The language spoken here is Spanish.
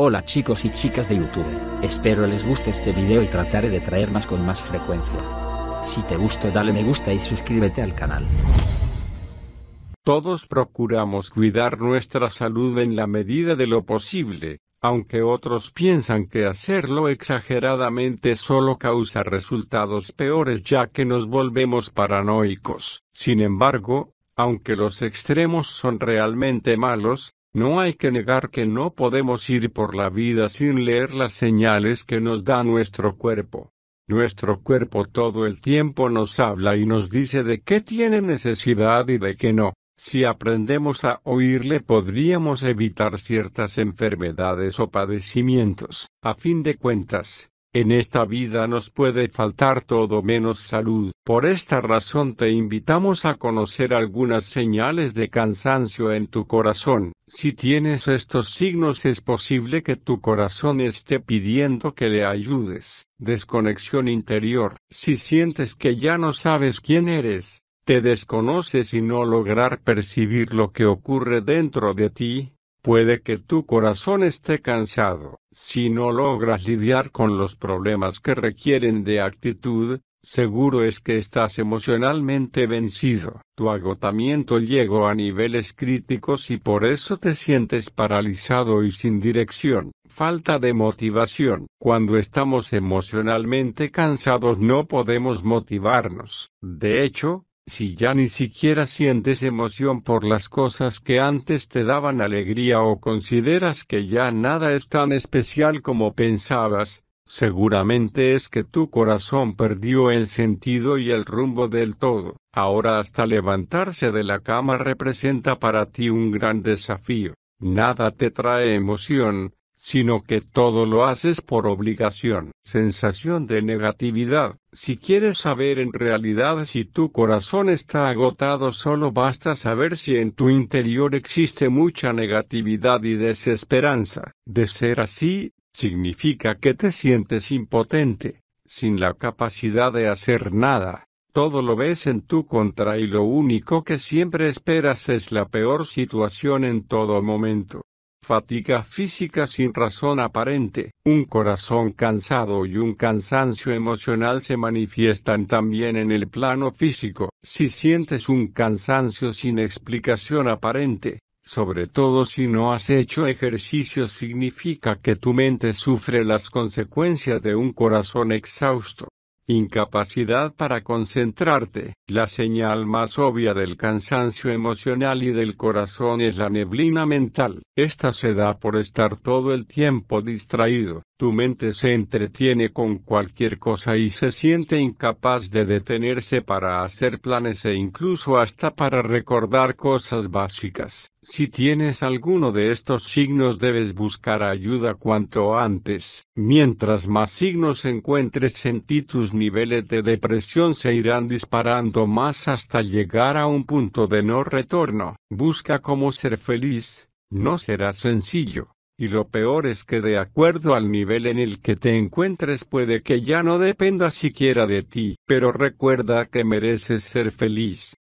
Hola chicos y chicas de YouTube, espero les guste este video y trataré de traer más con más frecuencia. Si te gustó dale me gusta y suscríbete al canal. Todos procuramos cuidar nuestra salud en la medida de lo posible, aunque otros piensan que hacerlo exageradamente solo causa resultados peores ya que nos volvemos paranoicos. Sin embargo, aunque los extremos son realmente malos, no hay que negar que no podemos ir por la vida sin leer las señales que nos da nuestro cuerpo. Nuestro cuerpo todo el tiempo nos habla y nos dice de qué tiene necesidad y de qué no. Si aprendemos a oírle podríamos evitar ciertas enfermedades o padecimientos. A fin de cuentas, en esta vida nos puede faltar todo menos salud. Por esta razón te invitamos a conocer algunas señales de cansancio en tu corazón. Si tienes estos signos es posible que tu corazón esté pidiendo que le ayudes. Desconexión interior. Si sientes que ya no sabes quién eres, te desconoces y no lograr percibir lo que ocurre dentro de ti, Puede que tu corazón esté cansado. Si no logras lidiar con los problemas que requieren de actitud, seguro es que estás emocionalmente vencido. Tu agotamiento llegó a niveles críticos y por eso te sientes paralizado y sin dirección. Falta de motivación. Cuando estamos emocionalmente cansados no podemos motivarnos. De hecho, si ya ni siquiera sientes emoción por las cosas que antes te daban alegría o consideras que ya nada es tan especial como pensabas, seguramente es que tu corazón perdió el sentido y el rumbo del todo. Ahora hasta levantarse de la cama representa para ti un gran desafío. Nada te trae emoción, sino que todo lo haces por obligación. Sensación de negatividad. Si quieres saber en realidad si tu corazón está agotado, solo basta saber si en tu interior existe mucha negatividad y desesperanza. De ser así, significa que te sientes impotente, sin la capacidad de hacer nada. Todo lo ves en tu contra y lo único que siempre esperas es la peor situación en todo momento fatiga física sin razón aparente, un corazón cansado y un cansancio emocional se manifiestan también en el plano físico. Si sientes un cansancio sin explicación aparente, sobre todo si no has hecho ejercicio significa que tu mente sufre las consecuencias de un corazón exhausto incapacidad para concentrarte. La señal más obvia del cansancio emocional y del corazón es la neblina mental. Esta se da por estar todo el tiempo distraído. Tu mente se entretiene con cualquier cosa y se siente incapaz de detenerse para hacer planes e incluso hasta para recordar cosas básicas. Si tienes alguno de estos signos debes buscar ayuda cuanto antes. Mientras más signos encuentres en ti tus niveles de depresión se irán disparando más hasta llegar a un punto de no retorno. Busca cómo ser feliz, no será sencillo y lo peor es que de acuerdo al nivel en el que te encuentres puede que ya no dependa siquiera de ti, pero recuerda que mereces ser feliz.